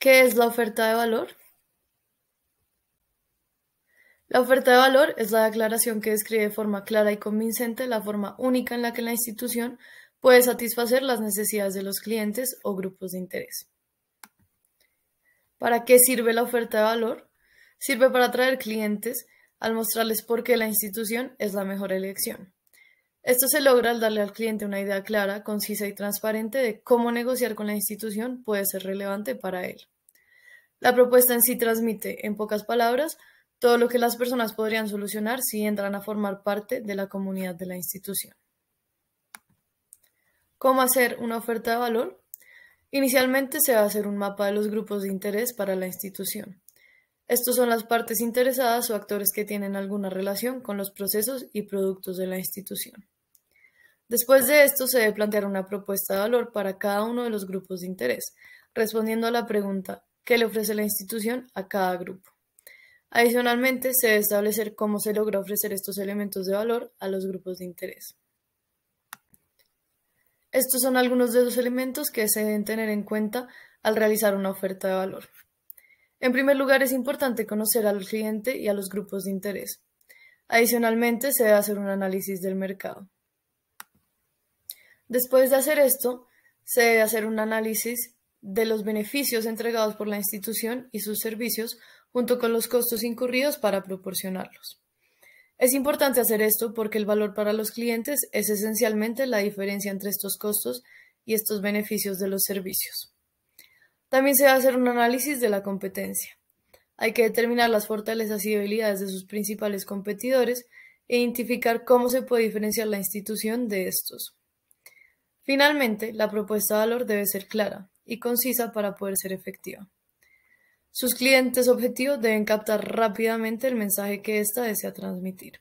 ¿Qué es la oferta de valor? La oferta de valor es la declaración que describe de forma clara y convincente la forma única en la que la institución puede satisfacer las necesidades de los clientes o grupos de interés. ¿Para qué sirve la oferta de valor? Sirve para atraer clientes al mostrarles por qué la institución es la mejor elección. Esto se logra al darle al cliente una idea clara, concisa y transparente de cómo negociar con la institución puede ser relevante para él. La propuesta en sí transmite, en pocas palabras, todo lo que las personas podrían solucionar si entran a formar parte de la comunidad de la institución. ¿Cómo hacer una oferta de valor? Inicialmente se va a hacer un mapa de los grupos de interés para la institución. Estos son las partes interesadas o actores que tienen alguna relación con los procesos y productos de la institución. Después de esto se debe plantear una propuesta de valor para cada uno de los grupos de interés, respondiendo a la pregunta ¿qué le ofrece la institución a cada grupo? Adicionalmente, se debe establecer cómo se logra ofrecer estos elementos de valor a los grupos de interés. Estos son algunos de los elementos que se deben tener en cuenta al realizar una oferta de valor. En primer lugar, es importante conocer al cliente y a los grupos de interés. Adicionalmente, se debe hacer un análisis del mercado. Después de hacer esto, se debe hacer un análisis de los beneficios entregados por la institución y sus servicios, junto con los costos incurridos para proporcionarlos. Es importante hacer esto porque el valor para los clientes es esencialmente la diferencia entre estos costos y estos beneficios de los servicios. También se va a hacer un análisis de la competencia. Hay que determinar las fortalezas y debilidades de sus principales competidores e identificar cómo se puede diferenciar la institución de estos. Finalmente, la propuesta de valor debe ser clara y concisa para poder ser efectiva. Sus clientes objetivos deben captar rápidamente el mensaje que ésta desea transmitir.